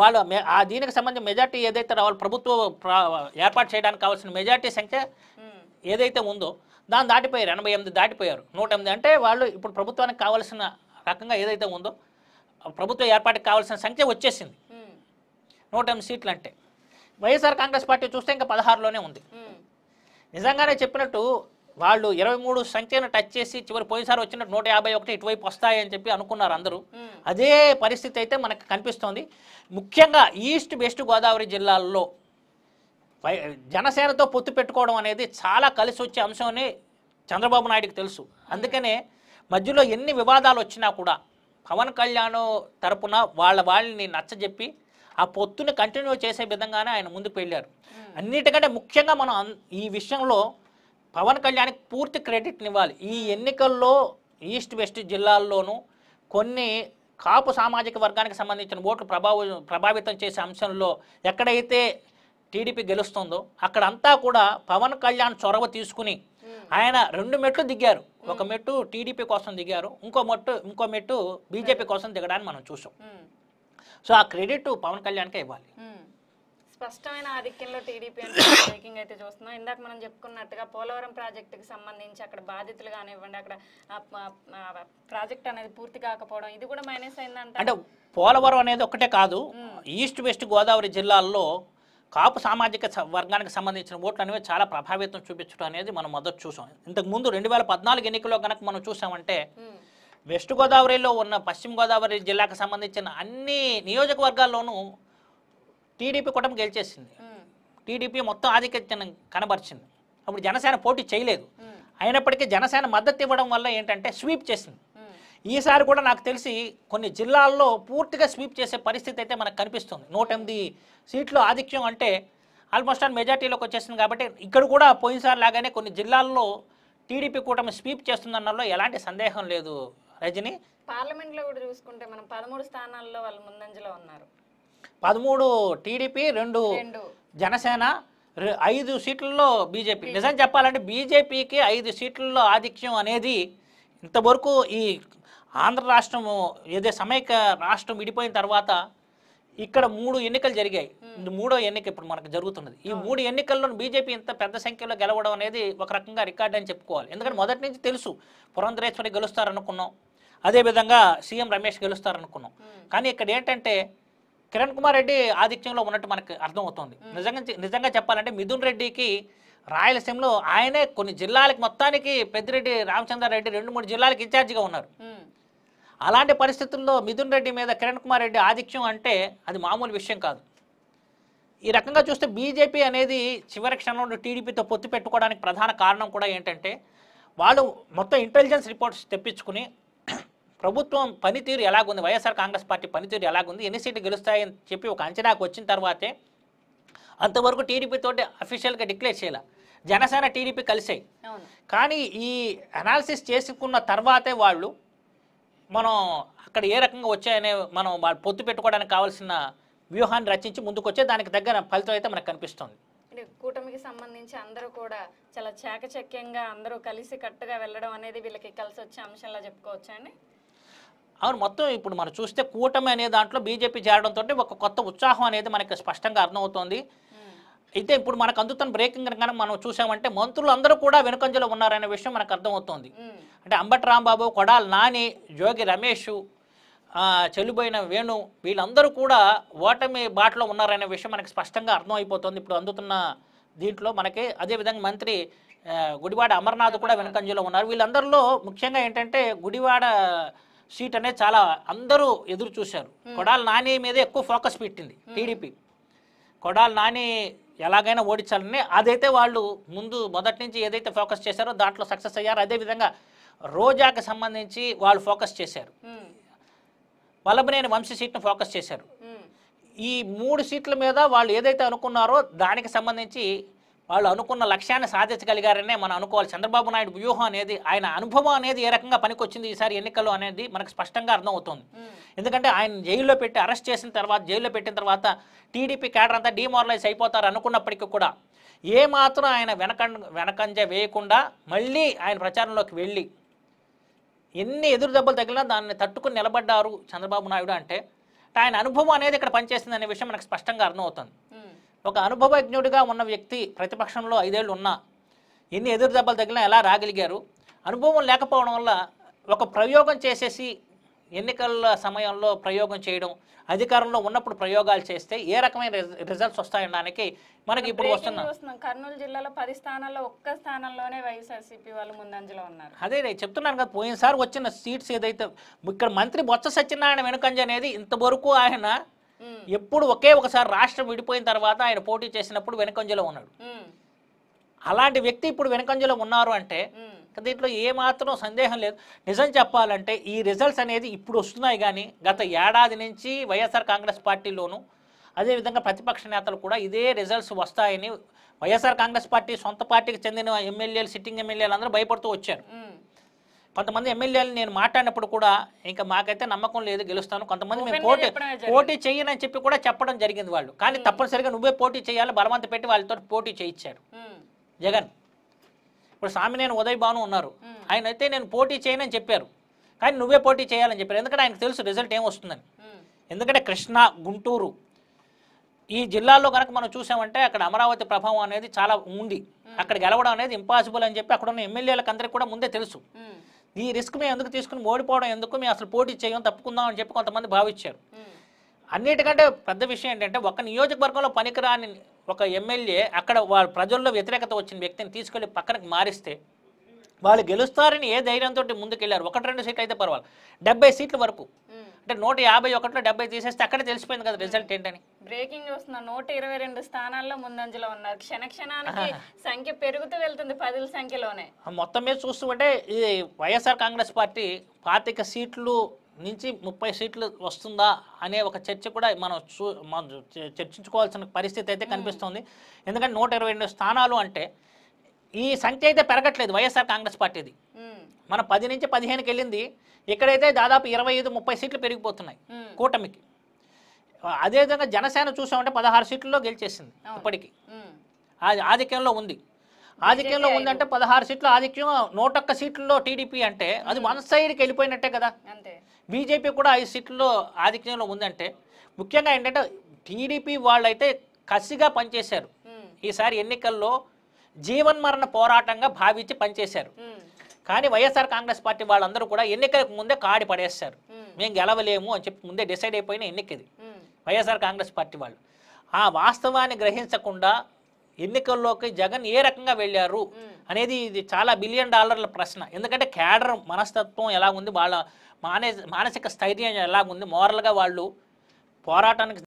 వాళ్ళు ఆ దీనికి సంబంధించి మెజార్టీ ఏదైతే రావాలి ప్రభుత్వం ఏర్పాటు చేయడానికి కావాల్సిన మెజార్టీ సంఖ్య ఏదైతే ఉందో దాన్ని దాటిపోయారు ఎనభై ఎనిమిది దాటిపోయారు నూట ఎనిమిది అంటే వాళ్ళు ఇప్పుడు ప్రభుత్వానికి కావాల్సిన రకంగా ఏదైతే ఉందో ప్రభుత్వ ఏర్పాటుకి కావాల్సిన సంఖ్య వచ్చేసింది నూట ఎనిమిది సీట్లు అంటే వైఎస్ఆర్ కాంగ్రెస్ పార్టీ చూస్తే ఇంకా పదహారులోనే ఉంది నిజంగానే చెప్పినట్టు వాళ్ళు ఇరవై మూడు సంఖ్యను టచ్ చేసి చివరి పోయినసారి వచ్చినట్టు నూట యాభై ఒకటి ఇటువైపు వస్తాయని చెప్పి అనుకున్నారు అందరూ అదే పరిస్థితి అయితే మనకు కనిపిస్తోంది ముఖ్యంగా ఈస్ట్ వెస్ట్ గోదావరి జిల్లాల్లో జనసేనతో పొత్తు పెట్టుకోవడం అనేది చాలా కలిసి వచ్చే అంశమని చంద్రబాబు నాయుడుకి తెలుసు అందుకనే మధ్యలో ఎన్ని వివాదాలు వచ్చినా కూడా పవన్ కళ్యాణ్ తరపున వాళ్ళ వాళ్ళని నచ్చజెప్పి ఆ పొత్తుని కంటిన్యూ చేసే విధంగానే ఆయన ముందుకు వెళ్ళారు అన్నిటికంటే ముఖ్యంగా మనం ఈ విషయంలో పవన్ కళ్యాణ్కి పూర్తి క్రెడిట్ని ఇవ్వాలి ఈ ఎన్నికల్లో ఈస్ట్ వెస్ట్ జిల్లాల్లోనూ కొన్ని కాపు సామాజిక వర్గానికి సంబంధించిన ఓట్లు ప్రభావ ప్రభావితం చేసే అంశంలో ఎక్కడైతే టీడీపీ గెలుస్తుందో అక్కడంతా కూడా పవన్ కళ్యాణ్ చొరవ తీసుకుని ఆయన రెండు మెట్లు దిగారు ఒక మెట్టు టీడీపీ కోసం దిగారు ఇంకో మెట్టు ఇంకో మెట్టు బీజేపీ కోసం దిగడానికి మనం చూసాం సో ఆ క్రెడిట్ పవన్ కళ్యాణ్కే ఇవ్వాలి స్పష్టమైన ఆధిక్యంలో టీడీపీ బ్రేకింగ్ అయితే చూస్తున్నాం ఇందాక మనం చెప్పుకున్నట్టుగా పోలవరం ప్రాజెక్టుకి సంబంధించి అక్కడ బాధితులు కానివ్వండి అక్కడ ప్రాజెక్ట్ అనేది పూర్తి కాకపోవడం ఇది కూడా మైనస్ అయిందంటే అంటే పోలవరం అనేది ఒకటే కాదు ఈస్ట్ వెస్ట్ గోదావరి జిల్లాల్లో కాపు సామాజిక వర్గానికి సంబంధించిన ఓట్లు అనేవి చాలా ప్రభావితం చూపించడం అనేది మనం మొదటి చూసాం ముందు రెండు వేల పద్నాలుగు ఎన్నికల్లో కనుక మనం చూసామంటే వెస్ట్ గోదావరిలో ఉన్న పశ్చిమ గోదావరి జిల్లాకు సంబంధించిన అన్ని నియోజకవర్గాల్లోనూ టీడీపీ కూటమి గెలిచేసింది టీడీపీ మొత్తం ఆధిక్యతను కనబరిచింది అప్పుడు జనసేన పోటీ చేయలేదు అయినప్పటికీ జనసేన మద్దతు ఇవ్వడం వల్ల ఏంటంటే స్వీప్ చేసింది ఈసారి కూడా నాకు తెలిసి కొన్ని జిల్లాల్లో పూర్తిగా స్వీప్ చేసే పరిస్థితి అయితే మనకు కనిపిస్తుంది నూట ఎనిమిది సీట్లు ఆధిక్యం అంటే ఆల్మోస్ట్ ఆన్ మెజార్టీలోకి వచ్చేసింది కాబట్టి ఇక్కడ కూడా పోయినసారి లాగానే కొన్ని జిల్లాల్లో టీడీపీ కూటమి స్వీప్ చేస్తుందన్నలో ఎలాంటి సందేహం లేదు రజని పార్లమెంట్లో కూడా చూసుకుంటే మనం పదమూడు స్థానాల్లో వాళ్ళు ముందంజలో ఉన్నారు పదమూడు టీడీపీ రెండు జనసేన ఐదు సీట్లలో బీజేపీ నిజం చెప్పాలంటే బీజేపీకి ఐదు సీట్లలో ఆధిక్యం అనేది ఇంతవరకు ఈ ఆంధ్ర రాష్ట్రము ఏదో సమైక రాష్ట్రం విడిపోయిన తర్వాత ఇక్కడ మూడు ఎన్నికలు జరిగాయి మూడో ఎన్నిక ఇప్పుడు మనకు జరుగుతున్నది ఈ మూడు ఎన్నికల్లో బీజేపీ ఇంత పెద్ద సంఖ్యలో గెలవడం అనేది ఒక రకంగా రికార్డ్ అని చెప్పుకోవాలి ఎందుకంటే మొదటి నుంచి తెలుసు పురంధరేశ్వరి గెలుస్తారనుకున్నాం అదేవిధంగా సీఎం రమేష్ గెలుస్తారనుకున్నాం కానీ ఇక్కడ ఏంటంటే కిరణ్ కుమార్ రెడ్డి ఆధిక్యంలో ఉన్నట్టు మనకు అర్థమవుతోంది నిజంగా నిజంగా చెప్పాలంటే మిథున్ రెడ్డికి రాయలసీమలో ఆయనే కొన్ని జిల్లాలకు మొత్తానికి పెద్దిరెడ్డి రామచంద్రారెడ్డి రెండు మూడు జిల్లాలకు ఇన్ఛార్జిగా ఉన్నారు అలాంటి పరిస్థితుల్లో మిథున్ రెడ్డి మీద కిరణ్ కుమార్ రెడ్డి ఆధిక్యం అంటే అది మామూలు విషయం కాదు ఈ రకంగా చూస్తే బీజేపీ అనేది చివరి క్షణంలో టీడీపీతో పొత్తు పెట్టుకోవడానికి ప్రధాన కారణం కూడా ఏంటంటే వాళ్ళు మొత్తం ఇంటెలిజెన్స్ రిపోర్ట్స్ తెప్పించుకుని ప్రభుత్వం పనితీరు ఎలాగుంది వైఎస్ఆర్ కాంగ్రెస్ పార్టీ పనితీరు ఎలాగుంది ఎన్ని సీట్లు గెలుస్తాయని చెప్పి ఒక అంచనాకు వచ్చిన తర్వాతే అంతవరకు టీడీపీతో అఫీషియల్గా డిక్లేర్ చేయాలి జనసేన టీడీపీ కలిసాయి కానీ ఈ అనాలిసిస్ చేసుకున్న తర్వాతే వాళ్ళు మనం అక్కడ ఏ రకంగా వచ్చాయనే మనం వాళ్ళు పొత్తు పెట్టుకోవడానికి కావాల్సిన వ్యూహాన్ని రచించి ముందుకు వచ్చే దానికి తగ్గ ఫలితం అయితే మనకు కనిపిస్తుంది కూటమికి సంబంధించి అందరూ కూడా చాలా చాకచక్యంగా అందరూ కలిసి కట్టుగా వెళ్ళడం అనేది వీళ్ళకి కలిసి వచ్చే అంశంలా చెప్పుకోవచ్చండి అవును మొత్తం ఇప్పుడు మనం చూస్తే కూటమి అనే దాంట్లో బీజేపీ చేరడంతో ఒక కొత్త ఉత్సాహం అనేది మనకి స్పష్టంగా అర్థమవుతోంది అయితే ఇప్పుడు మనకు అందుతున్న బ్రేకింగ్ కనుక మనం చూసామంటే మంత్రులు అందరూ కూడా వెనుకంజలో ఉన్నారనే విషయం మనకు అర్థమవుతోంది అంటే అంబటి రాంబాబు కొడాల్ నాని జోగి రమేష్ చెల్లిపోయిన వేణు వీళ్ళందరూ కూడా ఓటమి బాటలో ఉన్నారనే విషయం మనకి స్పష్టంగా అర్థమైపోతుంది ఇప్పుడు అందుతున్న దీంట్లో మనకి అదేవిధంగా మంత్రి గుడివాడ అమర్నాథ్ కూడా వెనుకంజలో ఉన్నారు వీళ్ళందరిలో ముఖ్యంగా ఏంటంటే గుడివాడ సీట్ అనేది చాలా అందరూ ఎదురు చూశారు కొడాల నాని మీద ఎక్కువ ఫోకస్ పెట్టింది టీడీపీ కొడాల నాని ఎలాగైనా ఓడించాలని అదైతే వాళ్ళు ముందు మొదటి నుంచి ఏదైతే ఫోకస్ చేశారో దాంట్లో సక్సెస్ అయ్యారు అదేవిధంగా రోజాకి సంబంధించి వాళ్ళు ఫోకస్ చేశారు వల్లభనేని వంశీ సీట్ను ఫోకస్ చేశారు ఈ మూడు సీట్ల మీద వాళ్ళు ఏదైతే అనుకున్నారో దానికి సంబంధించి వాళ్ళు అనుకున్న లక్ష్యాన్ని సాధించగలిగారనే మనం అనుకోవాలి చంద్రబాబు నాయుడు వ్యూహం అనేది ఆయన అనుభవం అనేది ఏ రకంగా పనికొచ్చింది ఈసారి ఎన్నికల్లో అనేది మనకు స్పష్టంగా అర్థమవుతుంది ఎందుకంటే ఆయన జైల్లో పెట్టి అరెస్ట్ చేసిన తర్వాత జైల్లో పెట్టిన తర్వాత టీడీపీ క్యాడర్ అంతా డిమారలైజ్ అయిపోతారు అనుకున్నప్పటికీ కూడా ఏ మాత్రం ఆయన వెనక వెనకంజ వేయకుండా మళ్ళీ ఆయన ప్రచారంలోకి వెళ్ళి ఎన్ని ఎదురు దెబ్బలు తగిలినా దాన్ని తట్టుకుని నిలబడ్డారు చంద్రబాబు నాయుడు అంటే ఆయన అనుభవం అనేది ఇక్కడ పనిచేసింది అనే విషయం మనకు స్పష్టంగా అర్థమవుతుంది ఒక అనుభవజ్ఞుడిగా ఉన్న వ్యక్తి ప్రతిపక్షంలో ఐదేళ్ళు ఉన్నా ఎన్ని ఎదురు దెబ్బలు తగిలినా ఎలా రాగలిగారు అనుభవం లేకపోవడం వల్ల ఒక ప్రయోగం చేసేసి ఎన్నికల సమయంలో ప్రయోగం చేయడం అధికారంలో ఉన్నప్పుడు ప్రయోగాలు చేస్తే ఏ రకమైన రిజల్ట్స్ వస్తాయనడానికి మనకి ఇప్పుడు వస్తున్నాం కర్నూలు జిల్లాలో పది స్థానాల్లో ఒక్క స్థానంలోనే వైఎస్ఆర్సీపీ వాళ్ళు ముందంజలో ఉన్నారు అదే చెప్తున్నాను కదా పోయినసారి వచ్చిన సీట్స్ ఏదైతే ఇక్కడ మంత్రి బొత్స సత్యనారాయణ వెనుకంజ అనేది ఇంతవరకు ఆయన ఎప్పుడు ఒకే ఒకసారి రాష్ట్రం విడిపోయిన తర్వాత ఆయన పోటీ చేసినప్పుడు వెనకంజలో ఉన్నాడు అలాంటి వ్యక్తి ఇప్పుడు వెనకంజలో ఉన్నారు అంటే దీంట్లో ఏమాత్రం సందేహం లేదు నిజం చెప్పాలంటే ఈ రిజల్ట్స్ అనేది ఇప్పుడు వస్తున్నాయి కానీ గత ఏడాది నుంచి వైఎస్ఆర్ కాంగ్రెస్ పార్టీలోను అదేవిధంగా ప్రతిపక్ష నేతలు కూడా ఇదే రిజల్ట్స్ వస్తాయని వైఎస్ఆర్ కాంగ్రెస్ పార్టీ సొంత పార్టీకి చెందిన ఎమ్మెల్యేలు సిట్టింగ్ ఎమ్మెల్యేలు అందరూ భయపడుతూ వచ్చారు కొంతమంది ఎమ్మెల్యేలు నేను మాట్లాడినప్పుడు కూడా ఇంకా మాకైతే నమ్మకం లేదు గెలుస్తాను కొంతమంది మేము పోటీ పోటీ అని చెప్పి కూడా చెప్పడం జరిగింది వాళ్ళు కానీ తప్పనిసరిగా నువ్వే పోటీ చేయాలి బలవంత పెట్టి వాళ్ళతో పోటీ చేయించాడు జగన్ ఇప్పుడు సామినేని ఉదయ్ భాను ఉన్నారు ఆయన అయితే నేను పోటీ చేయనని చెప్పారు కానీ నువ్వే పోటీ చేయాలని చెప్పారు ఎందుకంటే ఆయనకు తెలుసు రిజల్ట్ ఏం వస్తుందని ఎందుకంటే కృష్ణా గుంటూరు ఈ జిల్లాలో కనుక మనం చూసామంటే అక్కడ అమరావతి ప్రభావం అనేది చాలా ఉంది అక్కడ గెలవడం అనేది ఇంపాసిబుల్ అని చెప్పి అక్కడ ఉన్న ఎమ్మెల్యేలకు అందరికీ కూడా ముందే తెలుసు ఈ రిస్క్ మేము ఎందుకు తీసుకుని ఓడిపోవడం ఎందుకు మేము అసలు పోటీ చేయం తప్పుకుందాం అని చెప్పి కొంతమంది భావించారు అన్నిటికంటే పెద్ద విషయం ఏంటంటే ఒక నియోజకవర్గంలో పనికిరాని ఒక ఎమ్మెల్యే అక్కడ వారి ప్రజల్లో వ్యతిరేకత వచ్చిన వ్యక్తిని తీసుకెళ్లి పక్కనకి మారిస్తే వాళ్ళు గెలుస్తారని ఏ ధైర్యంతో ముందుకెళ్లారు ఒకటి రెండు సీట్లు అయితే పర్వాలేదు డెబ్బై సీట్ల వరకు అంటే నూట యాభై ఒకటిలో డెబ్బై తీసేస్తే అక్కడే తెలిసిపోయింది కదా రిజల్ట్ ఏంటని బ్రేకింగ్ న్యూస్ నూట ఇరవై రెండు స్థానాల్లో ముందంజలో ఉన్నారు క్షణ క్షణానికి సంఖ్య పెరుగుతూ వెళ్తుంది పదుల సంఖ్యలోనే మొత్తం మీద చూస్తుంటే ఇది వైఎస్ఆర్ కాంగ్రెస్ పార్టీ పాతిక సీట్లు నుంచి ముప్పై సీట్లు వస్తుందా అనే ఒక చర్చ కూడా మనం చూ మనం చర్చించుకోవాల్సిన పరిస్థితి అయితే కనిపిస్తుంది ఎందుకంటే నూట స్థానాలు అంటే ఈ సంఖ్య అయితే పెరగట్లేదు వైఎస్ఆర్ కాంగ్రెస్ పార్టీది మన పది నుంచి పదిహేనుకి వెళ్ళింది ఇక్కడైతే దాదాపు ఇరవై ఐదు ముప్పై సీట్లు పెరిగిపోతున్నాయి కూటమికి అదేవిధంగా జనసేన చూసామంటే పదహారు సీట్లలో గెలిచేసింది ఇప్పటికి అది ఆధిక్యంలో ఉంది ఆధిక్యంలో ఉందంటే పదహారు సీట్లు ఆధిక్యం నూట ఒక్క సీట్లలో టీడీపీ అంటే అది వన్ సైడ్కి వెళ్ళిపోయినట్టే కదా బీజేపీ కూడా ఐదు సీట్లలో ఆధిక్యంలో ఉందంటే ముఖ్యంగా ఏంటంటే టీడీపీ వాళ్ళైతే కసిగా పనిచేశారు ఈసారి ఎన్నికల్లో జీవన్మరణ పోరాటంగా భావించి పనిచేశారు కానీ వైఎస్ఆర్ కాంగ్రెస్ పార్టీ వాళ్ళందరూ కూడా ఎన్నికలకు ముందే కాడి పడేస్తారు మేము గెలవలేము అని చెప్పి ముందే డిసైడ్ అయిపోయిన ఎన్నికది వైఎస్ఆర్ కాంగ్రెస్ పార్టీ వాళ్ళు ఆ వాస్తవాన్ని గ్రహించకుండా ఎన్నికల్లోకి జగన్ ఏ రకంగా వెళ్ళారు అనేది ఇది చాలా బిలియన్ డాలర్ల ప్రశ్న ఎందుకంటే క్యాడర్ మనస్తత్వం ఎలా ఉంది వాళ్ళ మానసిక స్థైర్యం ఎలా ఉంది మోరల్గా వాళ్ళు పోరాటానికి